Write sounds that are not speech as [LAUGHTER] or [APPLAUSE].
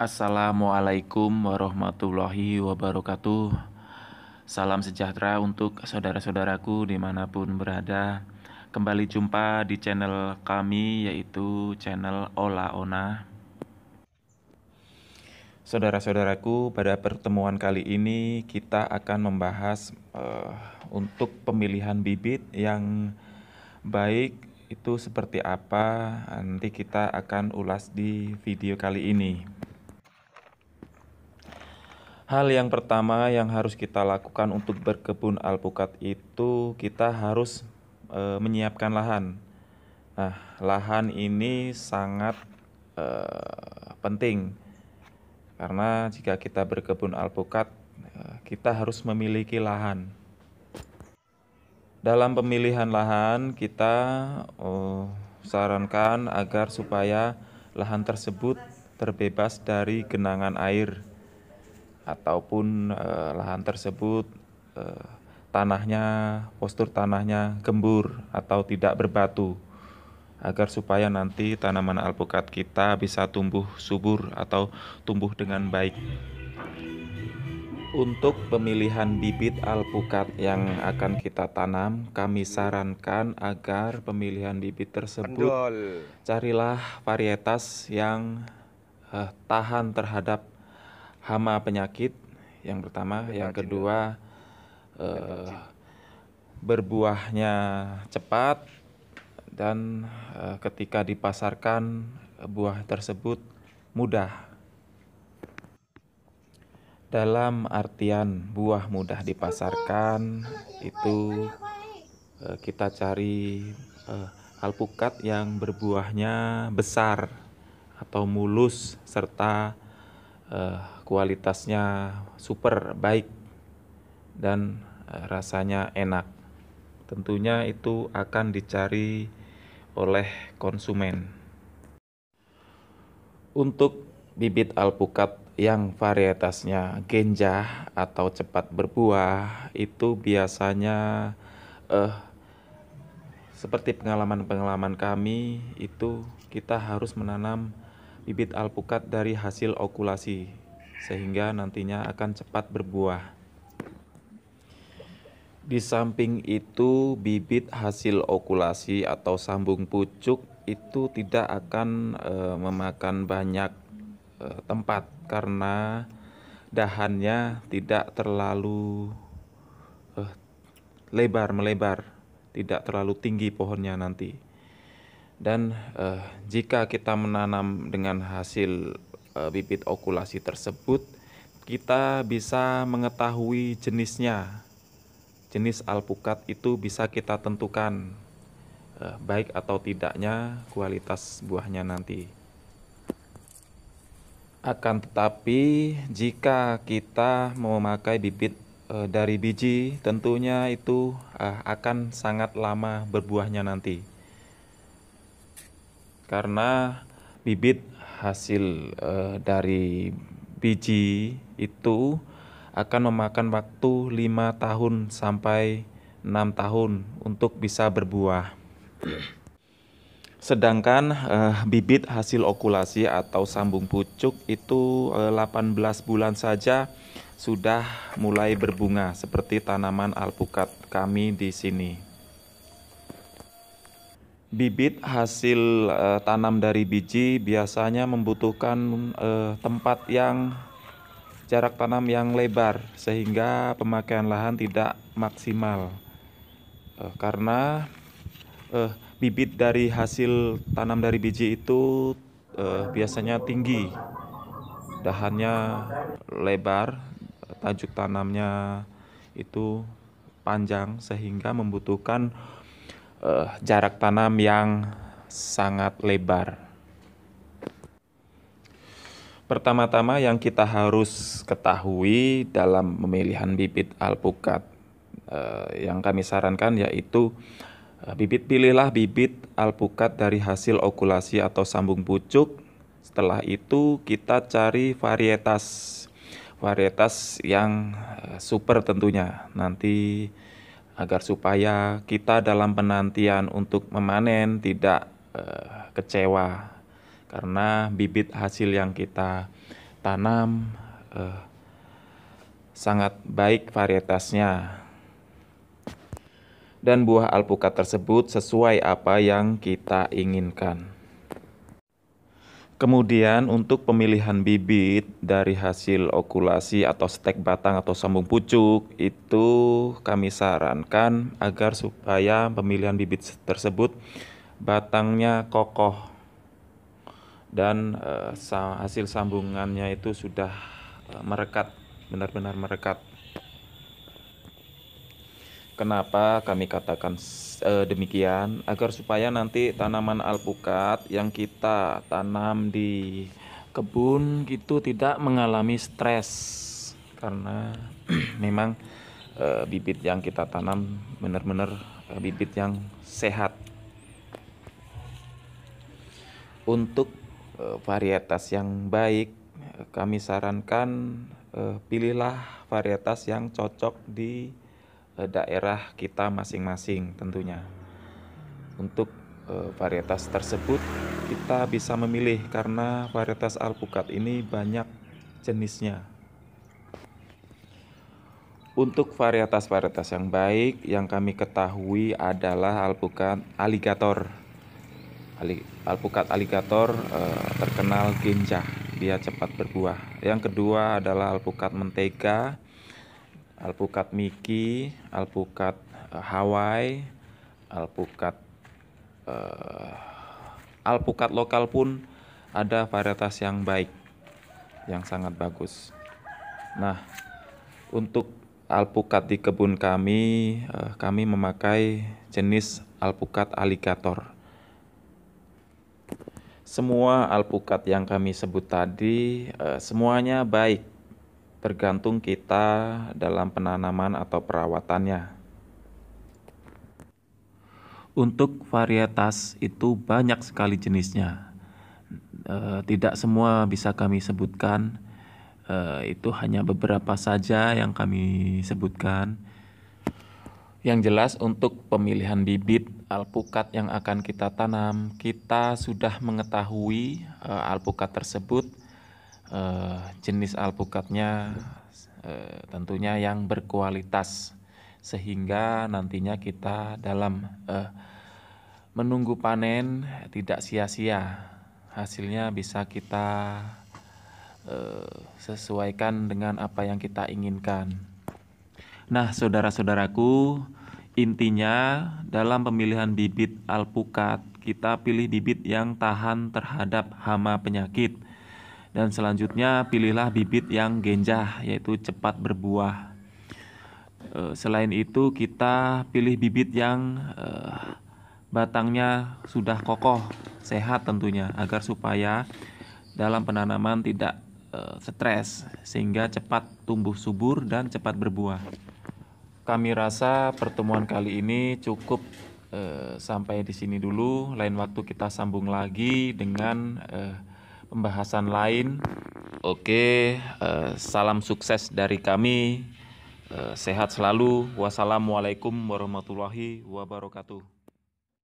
Assalamualaikum warahmatullahi wabarakatuh Salam sejahtera untuk saudara-saudaraku dimanapun berada Kembali jumpa di channel kami yaitu channel Ola Ona Saudara-saudaraku pada pertemuan kali ini kita akan membahas uh, untuk pemilihan bibit yang baik itu seperti apa nanti kita akan ulas di video kali ini. Hal yang pertama yang harus kita lakukan untuk berkebun alpukat itu kita harus e, menyiapkan lahan. Nah, lahan ini sangat e, penting karena jika kita berkebun alpukat e, kita harus memiliki lahan. Dalam pemilihan lahan kita oh, sarankan agar supaya lahan tersebut terbebas dari genangan air ataupun eh, lahan tersebut eh, tanahnya postur tanahnya gembur atau tidak berbatu agar supaya nanti tanaman alpukat kita bisa tumbuh subur atau tumbuh dengan baik. Untuk pemilihan bibit alpukat yang akan kita tanam, kami sarankan agar pemilihan bibit tersebut carilah varietas yang eh, tahan terhadap hama penyakit yang pertama, Benar yang kedua ya. eh, berbuahnya cepat dan uh, ketika dipasarkan buah tersebut mudah. Dalam artian buah mudah dipasarkan itu uh, kita cari uh, alpukat yang berbuahnya besar atau mulus serta uh, kualitasnya super baik dan eh, rasanya enak. Tentunya itu akan dicari oleh konsumen. Untuk bibit alpukat yang varietasnya genjah atau cepat berbuah itu biasanya eh seperti pengalaman-pengalaman kami itu kita harus menanam bibit alpukat dari hasil okulasi sehingga nantinya akan cepat berbuah. Di samping itu, bibit hasil okulasi atau sambung pucuk itu tidak akan e, memakan banyak e, tempat karena dahannya tidak terlalu e, lebar melebar, tidak terlalu tinggi pohonnya nanti. Dan e, jika kita menanam dengan hasil Eh, bibit okulasi tersebut, kita bisa mengetahui jenisnya. Jenis alpukat itu bisa kita tentukan eh, baik atau tidaknya kualitas buahnya nanti. Akan tetapi, jika kita memakai bibit eh, dari biji, tentunya itu akan sangat lama berbuahnya nanti. Karena bibit hasil uh, dari biji itu akan memakan waktu 5 tahun sampai 6 tahun untuk bisa berbuah. Sedangkan uh, bibit hasil okulasi atau sambung pucuk itu uh, eh, 18 bulan saja sudah mulai berbunga seperti tanaman alpukat kami di sini. Bibit hasil uh, tanam dari biji biasanya membutuhkan uh, tempat yang jarak tanam yang lebar sehingga pemakaian lahan tidak maksimal uh, karena uh, bibit dari hasil tanam dari biji itu uh, biasanya tinggi dahannya lebar tajuk tanamnya itu panjang sehingga membutuhkan uh, jarak tanam yang sangat lebar. Pertama-tama yang kita harus ketahui dalam pemilihan bibit alpukat uh, yang kami sarankan yaitu uh, bibit pilihlah bibit alpukat dari hasil okulasi atau sambung pucuk. Setelah itu kita cari varietas varietas yang super tentunya nanti agar supaya kita dalam penantian untuk memanen tidak uh, kecewa karena bibit hasil yang kita tanam uh, sangat baik varietasnya dan buah alpukat tersebut sesuai apa yang kita inginkan. Kemudian untuk pemilihan bibit dari hasil okulasi atau stek batang atau sambung pucuk itu kami sarankan agar supaya pemilihan bibit tersebut batangnya kokoh dan eh, hasil sambungannya itu sudah eh, merekat benar-benar merekat Kenapa kami katakan e, demikian? Agar supaya nanti tanaman alpukat yang kita tanam di kebun itu tidak mengalami stres karena [CLEARS THROAT] memang e, bibit yang kita tanam benar-benar e, bibit yang sehat. Untuk varietas yang baik kami sarankan eh, pilihlah varietas yang cocok di Eh, daerah kita masing-masing tentunya. Untuk eh, varietas tersebut kita bisa memilih karena varietas alpukat ini banyak jenisnya. Untuk varietas-varietas yang baik yang kami ketahui adalah alpukat aligator. Alpukat aligator eh, terkenal genjah, dia cepat berbuah. Yang kedua adalah alpukat mentega alpukat Mickey, alpukat uh, Hawaii, alpukat uh, alpukat lokal pun ada varietas yang baik yang sangat bagus. Nah, untuk alpukat di kebun kami, uh, kami memakai jenis alpukat alligator. Semua alpukat yang kami sebut tadi, uh, semuanya baik tergantung kita dalam penanaman atau perawatannya. Untuk varietas itu banyak sekali jenisnya. E, tidak semua bisa kami sebutkan. E, itu hanya beberapa saja yang kami sebutkan. Yang jelas untuk pemilihan bibit alpukat yang akan kita tanam, kita sudah mengetahui e, alpukat tersebut uh, jenis alpukatnya uh, eh, tentunya yang berkualitas sehingga nantinya kita dalam uh, menunggu panen tidak sia-sia hasilnya bisa kita sesuaikan dengan apa yang kita inginkan. Nah, saudara-saudaraku, intinya dalam pemilihan bibit alpukat kita pilih bibit yang tahan terhadap hama penyakit dan selanjutnya pilihlah bibit yang genjah yaitu cepat berbuah. Eh, selain itu kita pilih bibit yang eh, batangnya sudah kokoh, sehat tentunya agar supaya dalam penanaman tidak eh, stres sehingga cepat tumbuh subur dan cepat berbuah. Kami rasa pertemuan kali ini cukup sampai di sini dulu. Lain waktu kita sambung lagi dengan eh, pembahasan lain. Oke, eh, salam sukses dari kami. Eh, sehat selalu. Wassalamualaikum warahmatullahi wabarakatuh.